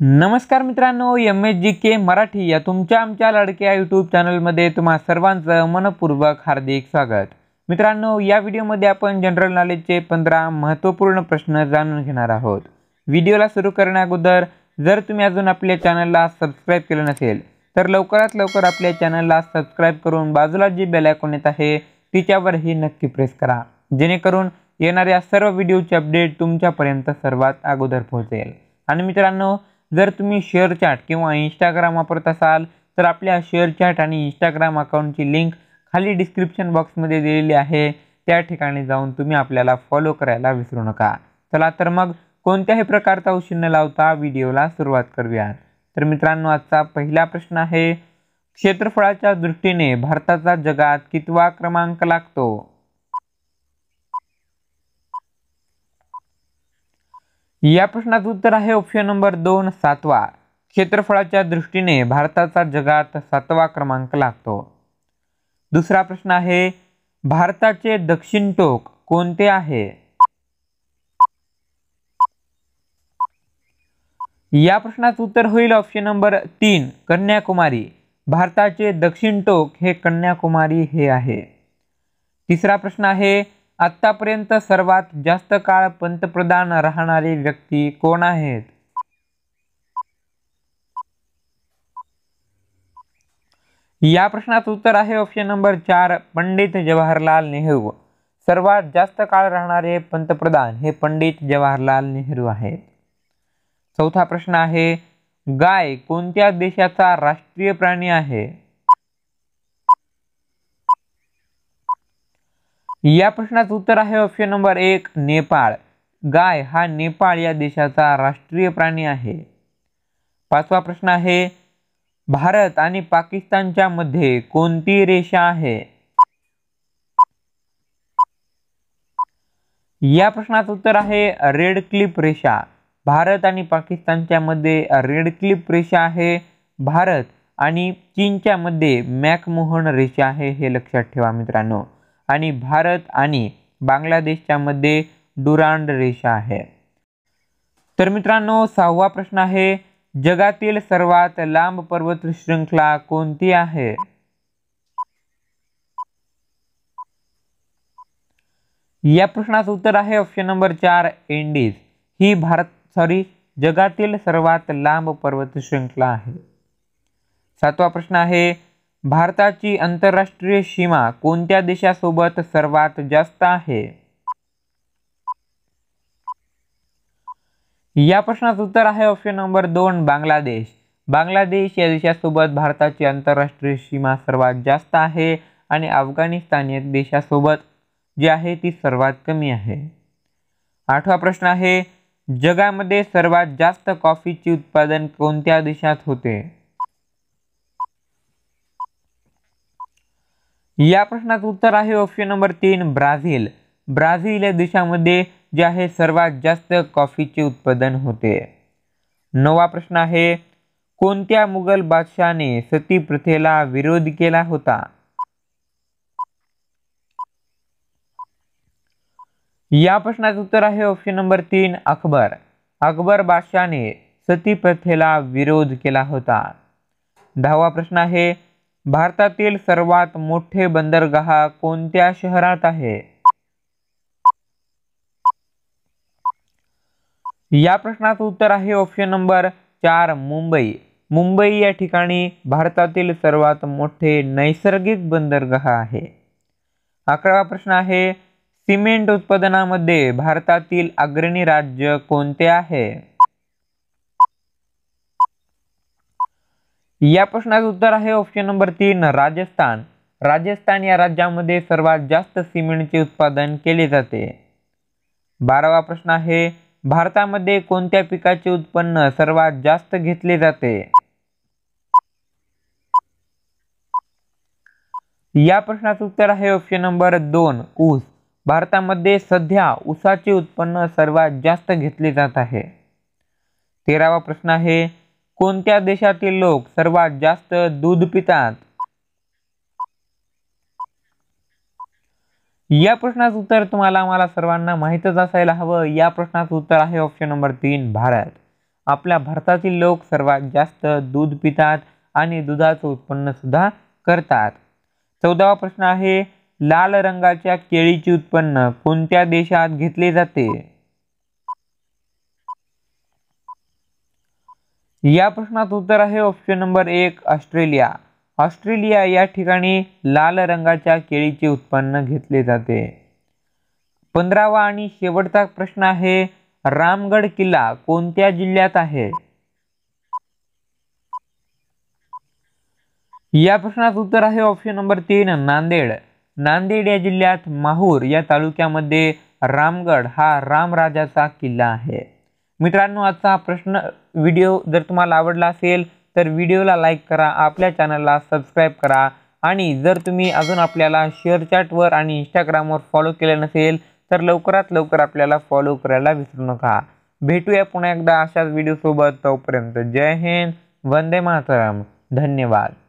नमस्कार मित्रांनो M S G K Marathi या तुमच्या आमच्या लाडक्या यूट्यूब चॅनलमध्ये तुम्हा सर्वांचं मनपूर्वक हार्दिक स्वागत मित्रांनो या व्हिडिओमध्ये आपण जनरल नॉलेजचे पंधरा महत्त्वपूर्ण प्रश्न जाणून घेणार आहोत व्हिडिओला सुरू करण्याअगोदर जर तुम्ही अजून आपल्या चॅनलला सबस्क्राईब केलं नसेल तर लवकरात लवकर आपल्या चॅनलला सबस्क्राईब करून बाजूला जी बेल आयकॉन येत आहे तिच्यावरही नक्की प्रेस करा जेणेकरून येणाऱ्या सर्व व्हिडिओचे अपडेट तुमच्यापर्यंत सर्वात अगोदर पोहोचेल आणि मित्रांनो जर तुम्ही शेअर चॅट किंवा इंस्टाग्राम वापरत असाल तर आपल्या शेअर चॅट आणि इंस्टाग्राम अकाउंटची लिंक खाली डिस्क्रिप्शन बॉक्समध्ये दिलेली आहे त्या ठिकाणी जाऊन तुम्ही आपल्याला फॉलो करायला विसरू नका चला तर मग कोणत्याही प्रकारचा उशीर लावता व्हिडिओला सुरुवात करूया तर मित्रांनो आजचा पहिला प्रश्न आहे क्षेत्रफळाच्या दृष्टीने भारताचा जगात कितवा क्रमांक लागतो या प्रश्नाचं उत्तर आहे ऑप्शन नंबर दोन सातवा क्षेत्रफळाच्या दृष्टीने भारताचा जगात सातवा क्रमांक लागतो दुसरा प्रश्न आहे भारताचे दक्षिण टोक कोणते आहे या प्रश्नाचं उत्तर होईल ऑप्शन नंबर तीन कन्याकुमारी भारताचे दक्षिण टोक हे कन्याकुमारी हे आहे तिसरा प्रश्न आहे आत्तापर्यंत सर्वात जास्त काळ पंतप्रधान राहणारे व्यक्ती कोण आहेत या प्रश्नाचं उत्तर आहे ऑप्शन नंबर चार पंडित जवाहरलाल नेहरू सर्वात जास्त काळ राहणारे पंतप्रधान हे पंडित जवाहरलाल नेहरू आहेत चौथा प्रश्न आहे गाय कोणत्या देशाचा राष्ट्रीय प्राणी आहे या प्रश्नाचं उत्तर आहे ऑप्शन नंबर एक नेपाळ गाय हा नेपाळ या देशाचा राष्ट्रीय प्राणी आहे पाचवा प्रश्न आहे भारत आणि पाकिस्तानच्या मध्ये कोणती रेषा आहे या प्रश्नाचं उत्तर आहे रेड क्लिप रेषा भारत आणि पाकिस्तानच्या मध्ये रेड क्लिप रेषा आहे भारत आणि चीनच्या मध्ये मॅकमोहन रेषा आहे हे लक्षात ठेवा मित्रांनो आणि भारत आणि बांगलादेशच्या मध्ये डुरांड रेषा आहे तर मित्रांनो सहावा प्रश्न आहे जगातील सर्वात लांब पर्वत श्रृंखला कोणती आहे या प्रश्नाचं उत्तर आहे ऑप्शन नंबर चार इंडीज ही भारत सॉरी जगातील सर्वात लांब पर्वत श्रृंखला आहे सातवा प्रश्न आहे भारताची आंतरराष्ट्रीय सीमा कोणत्या देशासोबत सर्वात जास्त आहे या प्रश्नाचं उत्तर आहे ऑप्शन नंबर दोन बांगलादेश बांगलादेश या देशासोबत भारताची आंतरराष्ट्रीय सीमा सर्वात जास्त आहे आणि अफगाणिस्तान या देशासोबत जी आहे ती सर्वात कमी आहे आठवा प्रश्न आहे जगामध्ये सर्वात जास्त कॉफीचे उत्पादन कोणत्या देशात होते या प्रश्नाचं उत्तर आहे ऑप्शन नंबर तीन ब्राझील ब्राझील या देशामध्ये जे आहे सर्वात जास्त कॉफीचे उत्पादन होते नवा प्रश्न आहे कोणत्या मुघल बादशाने सती प्रथेला विरोध केला होता या प्रश्नाचं उत्तर आहे ऑप्शन नंबर तीन अकबर अकबर बादशाने सती प्रथेला विरोध केला होता दहावा प्रश्न आहे भारतातील सर्वात मोठे बंदरगाह कोणत्या शहरात आहे या प्रश्नाचं उत्तर आहे ऑप्शन नंबर चार मुंबई मुंबई या ठिकाणी भारतातील सर्वात मोठे नैसर्गिक बंदरगाह आहे अकरावा प्रश्न आहे सिमेंट उत्पादनामध्ये भारतातील अग्रणी राज्य कोणते आहे या प्रश्नाचं उत्तर आहे ऑप्शन नंबर तीन राजस्थान राजस्थान या राज्यामध्ये सर्वात जास्त सिमेंटचे उत्पादन केले जाते बारावा प्रश्न आहे भारतामध्ये कोणत्या पिकाचे उत्पन्न सर्वात जास्त घेतले जाते या प्रश्नाचं उत्तर आहे ऑप्शन नंबर दोन ऊस भारतामध्ये सध्या ऊसाचे उत्पन्न सर्वात जास्त घेतले जात आहे तेरावा प्रश्न आहे कोणत्या देशातील लोक सर्वात जास्त दूध पितात या प्रश्नाचं उत्तर तुम्हाला आम्हाला सर्वांना माहीतच असायला हवं या प्रश्नाचं उत्तर आहे ऑप्शन नंबर तीन भारत आपल्या भारतातील लोक सर्वात जास्त दूध पितात आणि दुधाचं उत्पन्न सुद्धा करतात चौदावा प्रश्न आहे लाल रंगाच्या केळीचे उत्पन्न कोणत्या देशात घेतले जाते या प्रश्नात उत्तर आहे ऑप्शन नंबर एक ऑस्ट्रेलिया ऑस्ट्रेलिया या ठिकाणी लाल रंगाच्या केळीचे उत्पन्न घेतले जाते पंधरावा आणि शेवटचा प्रश्न आहे रामगड किल्ला कोणत्या जिल्ह्यात आहे या प्रश्नात उत्तर आहे ऑप्शन नंबर तीन नांदेड नांदेड या जिल्ह्यात माहूर या तालुक्यामध्ये रामगड हा रामराजाचा किल्ला आहे मित्रांनो आजचा प्रश्न व्हिडिओ जर तुम्हाला आवडला असेल तर व्हिडिओला लाईक करा आपल्या चॅनलला सबस्क्राईब करा आणि जर तुम्ही अजून आपल्याला शेअर चॅटवर आणि इंस्टाग्रामवर फॉलो केले नसेल तर लवकरात लवकर आपल्याला फॉलो करायला विसरू नका भेटूया पुन्हा एकदा अशाच व्हिडिओसोबत तोपर्यंत जय हिंद वंदे मातरम धन्यवाद